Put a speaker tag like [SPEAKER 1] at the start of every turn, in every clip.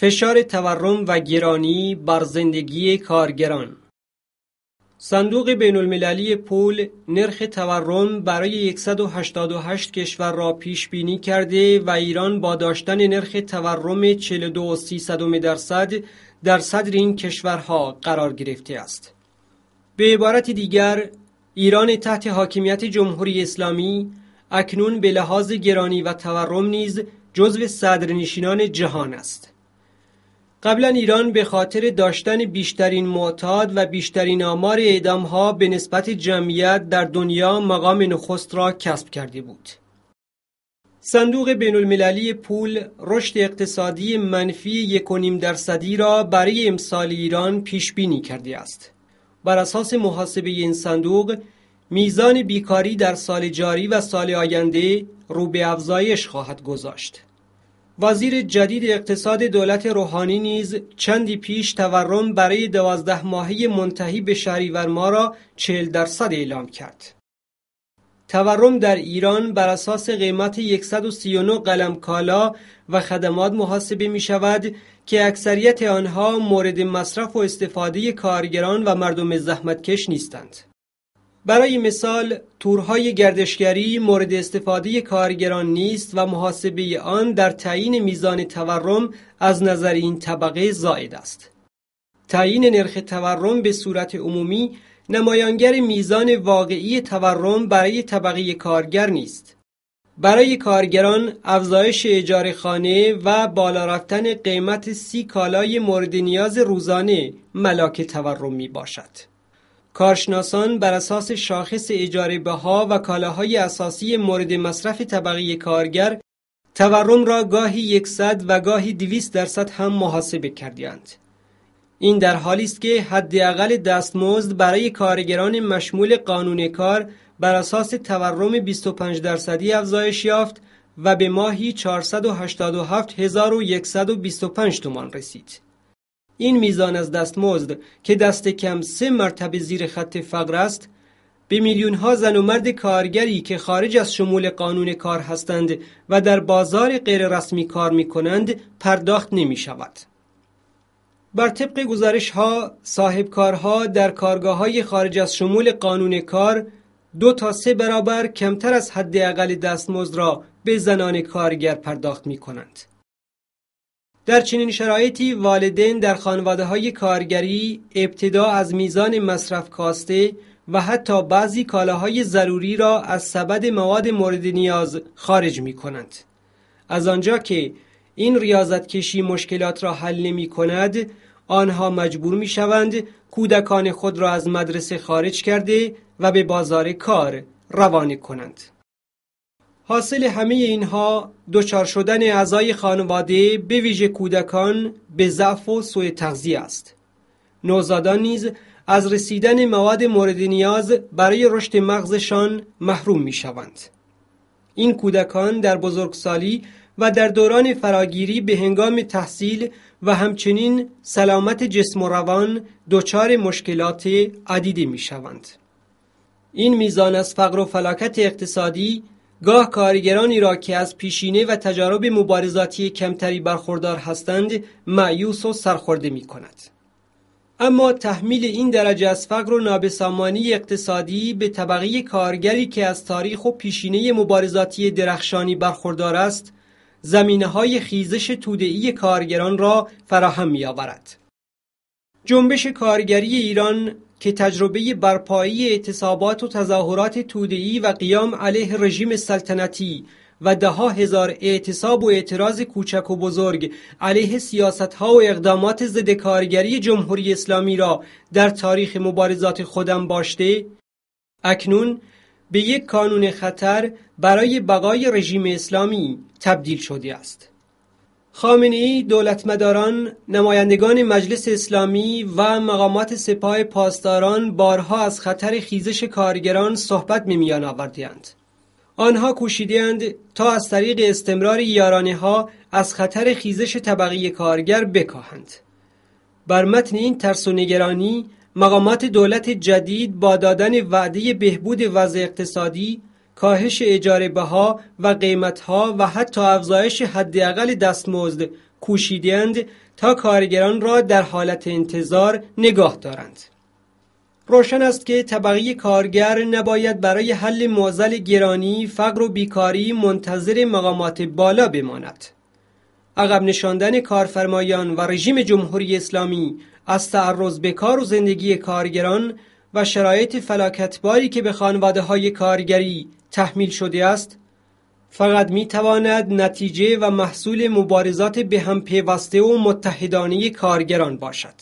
[SPEAKER 1] فشار تورم و گرانی بر زندگی کارگران صندوق بین المللی پول نرخ تورم برای 188 کشور را پیش بینی کرده و ایران با داشتن نرخ تورم 42.3 درصد در صدر این کشورها قرار گرفته است. به عبارت دیگر ایران تحت حاکمیت جمهوری اسلامی اکنون به لحاظ گرانی و تورم نیز جزو صدرنشینان جهان است. قبلا ایران به خاطر داشتن بیشترین معتاد و بیشترین آمار اعدامها به نسبت جمعیت در دنیا مقام نخست را کسب کرده بود. صندوق بین المللی پول رشد اقتصادی منفی 1.5 درصدی را برای امسال ایران پیش بینی کرده است. بر اساس محاسبه این صندوق میزان بیکاری در سال جاری و سال آینده رو به افزایش خواهد گذاشت. وزیر جدید اقتصاد دولت روحانی نیز چندی پیش تورم برای دوازده ماهه منتهی به شهریور ما را 40 درصد اعلام کرد. تورم در ایران بر اساس قیمت 139 قلم کالا و خدمات محاسبه می شود که اکثریت آنها مورد مصرف و استفاده کارگران و مردم زحمتکش نیستند. برای مثال تورهای گردشگری مورد استفاده کارگران نیست و محاسبه آن در تعیین میزان تورم از نظر این طبقه زائد است. تعیین نرخ تورم به صورت عمومی نمایانگر میزان واقعی تورم برای طبقه کارگر نیست. برای کارگران افزایش اجاره خانه و بالا رفتن قیمت سی کالای مورد نیاز روزانه ملاک تورم می باشد. کارشناسان بر اساس شاخص اجاره بها و کالاهای اساسی مورد مصرف طبقه کارگر تورم را گاهی 100 و گاهی 200 درصد هم محاسبه کردند. این در حالی است که حداقل دستمزد برای کارگران مشمول قانون کار بر اساس تورم 25 درصدی افزایش یافت و به ماهی 487,125 تومان رسید. این میزان از دستمزد که دست کم سه مرتبه زیر خط فقر است به میلیون ها زن و مرد کارگری که خارج از شمول قانون کار هستند و در بازار غیر رسمی کار می کنند پرداخت نمی شود. بر طبق گزارش ها صاحب کارها در کارگاه های خارج از شمول قانون کار دو تا سه برابر کمتر از حداقل دستمزد را به زنان کارگر پرداخت می کنند. در چنین شرایطی والدین در خانواده های کارگری ابتدا از میزان مصرف کاسته و حتی بعضی کالاهای ضروری را از سبد مواد مورد نیاز خارج می کنند. از آنجا که این ریاضت کشی مشکلات را حل نمی کند، آنها مجبور می شوند کودکان خود را از مدرسه خارج کرده و به بازار کار روانه کنند. حاصل همه اینها دچار شدن اعضای خانواده به ویژه کودکان به ضعف و سوء تغذیه است نوزادان نیز از رسیدن مواد مورد نیاز برای رشد مغزشان محروم می شوند. این کودکان در بزرگسالی و در دوران فراگیری به هنگام تحصیل و همچنین سلامت جسم و روان دچار مشکلات عدیدی می شوند. این میزان از فقر و فلاکت اقتصادی گاه کارگرانی را که از پیشینه و تجارب مبارزاتی کمتری برخوردار هستند معیوس و سرخورده می کند. اما تحمیل این درجه از فقر و نابسامانی اقتصادی به طبقه کارگری که از تاریخ و پیشینه مبارزاتی درخشانی برخوردار است زمینه های خیزش تودعی کارگران را فراهم می آورد. جنبش کارگری ایران که تجربه برپایی اعتصابات و تظاهرات تودهی و قیام علیه رژیم سلطنتی و ده هزار اعتصاب و اعتراض کوچک و بزرگ علیه سیاست ها و اقدامات ضد کارگری جمهوری اسلامی را در تاریخ مبارزات خودم باشته اکنون به یک کانون خطر برای بقای رژیم اسلامی تبدیل شده است دولت دولتمداران، نمایندگان مجلس اسلامی و مقامات سپاه پاسداران بارها از خطر خیزش کارگران صحبت به میان آوردهاند آنها کوشیدند تا از طریق استمرار یارانه ها از خطر خیزش طبقی کارگر بکاهند بر متن این ترس و نگرانی مقامات دولت جدید با دادن وعده بهبود وضع اقتصادی کاهش اجاره بها و قیمت ها و حتی افزایش حداقل دستمزد کوشیدند تا کارگران را در حالت انتظار نگاه دارند. روشن است که طبقه کارگر نباید برای حل معضل گرانی، فقر و بیکاری منتظر مقامات بالا بماند. عقب نشاندن کارفرمایان و رژیم جمهوری اسلامی از تعرض به کار و زندگی کارگران و شرایط فلاکتباری که به خانواده های کارگری تحمیل شده است فقط می تواند نتیجه و محصول مبارزات به هم پیوسته و متحدانه کارگران باشد.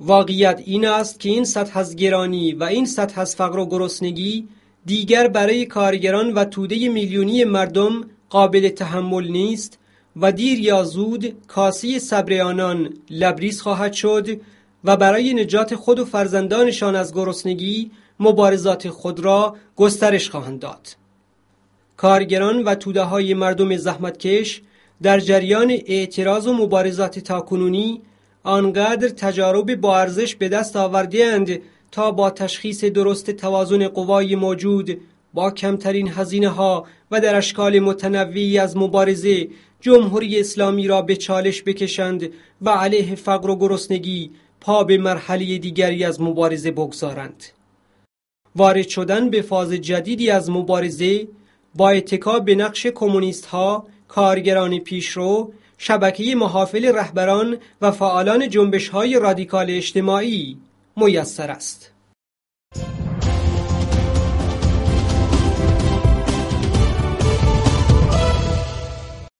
[SPEAKER 1] واقعیت این است که این سطح از گرانی و این سطح از فقر و گرسنگی دیگر برای کارگران و توده میلیونی مردم قابل تحمل نیست و دیر یا زود کاسی صبر آنان لبریز خواهد شد و برای نجات خود و فرزندانشان از گرسنگی مبارزات خود را گسترش خواهند داد. کارگران و توده های مردم زحمتکش در جریان اعتراض و مبارزات تاکنونی آنقدر تجارب با ارزش به دست آورده اند تا با تشخیص درست توازن قوای موجود با کمترین هزینه ها و در اشکال متنوعی از مبارزه جمهوری اسلامی را به چالش بکشند و علیه فقر و گرسنگی پا به مرحله دیگری از مبارزه بگذارند. وارد شدن به فاز جدیدی از مبارزه با اتکا به نقش کمونیست ها، کارگران پیشرو، شبکه محافل رهبران و فعالان جنبش های رادیکال اجتماعی میسر است.